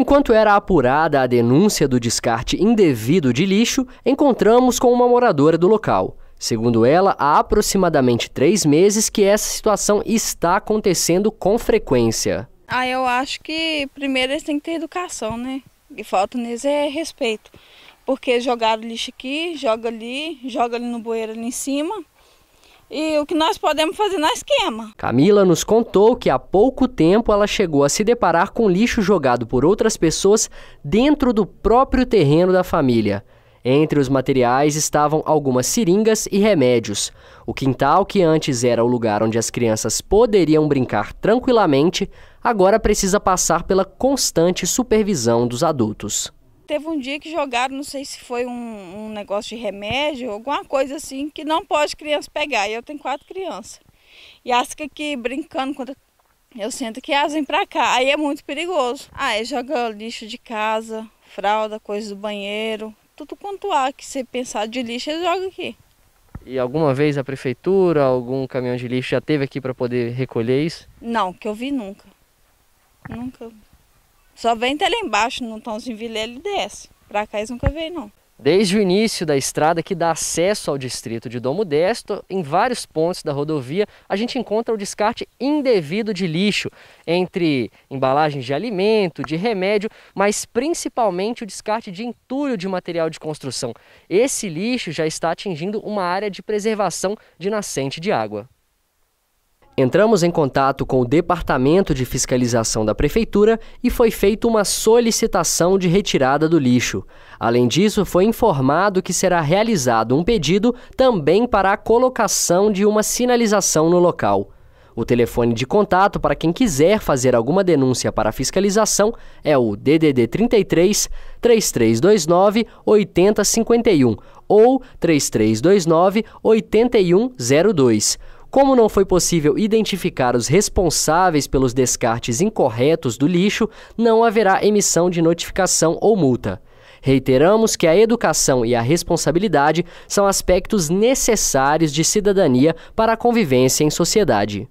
Enquanto era apurada a denúncia do descarte indevido de lixo, encontramos com uma moradora do local. Segundo ela, há aproximadamente três meses que essa situação está acontecendo com frequência. Ah, eu acho que primeiro eles têm que ter educação, né? E falta neles é respeito. Porque jogaram lixo aqui, joga ali, joga ali no bueiro ali em cima e o que nós podemos fazer na esquema. Camila nos contou que há pouco tempo ela chegou a se deparar com lixo jogado por outras pessoas dentro do próprio terreno da família. Entre os materiais estavam algumas seringas e remédios. O quintal, que antes era o lugar onde as crianças poderiam brincar tranquilamente, agora precisa passar pela constante supervisão dos adultos teve um dia que jogaram, não sei se foi um, um negócio de remédio, alguma coisa assim, que não pode criança pegar. E eu tenho quatro crianças. E as que aqui brincando, quando eu sinto que elas vêm pra cá. Aí é muito perigoso. Aí ah, é joga lixo de casa, fralda, coisa do banheiro, tudo quanto há que você pensar de lixo, eles jogam aqui. E alguma vez a prefeitura, algum caminhão de lixo já teve aqui para poder recolher isso? Não, que eu vi nunca. Nunca só vem até lá embaixo, no Tomzinho Vilela e desce. Pra cá eles nunca veio, não. Desde o início da estrada que dá acesso ao distrito de Dom Modesto, em vários pontos da rodovia, a gente encontra o descarte indevido de lixo, entre embalagens de alimento, de remédio, mas principalmente o descarte de entulho de material de construção. Esse lixo já está atingindo uma área de preservação de nascente de água. Entramos em contato com o Departamento de Fiscalização da Prefeitura e foi feita uma solicitação de retirada do lixo. Além disso, foi informado que será realizado um pedido também para a colocação de uma sinalização no local. O telefone de contato para quem quiser fazer alguma denúncia para fiscalização é o DDD 33 3329 8051 ou 3329 8102. Como não foi possível identificar os responsáveis pelos descartes incorretos do lixo, não haverá emissão de notificação ou multa. Reiteramos que a educação e a responsabilidade são aspectos necessários de cidadania para a convivência em sociedade.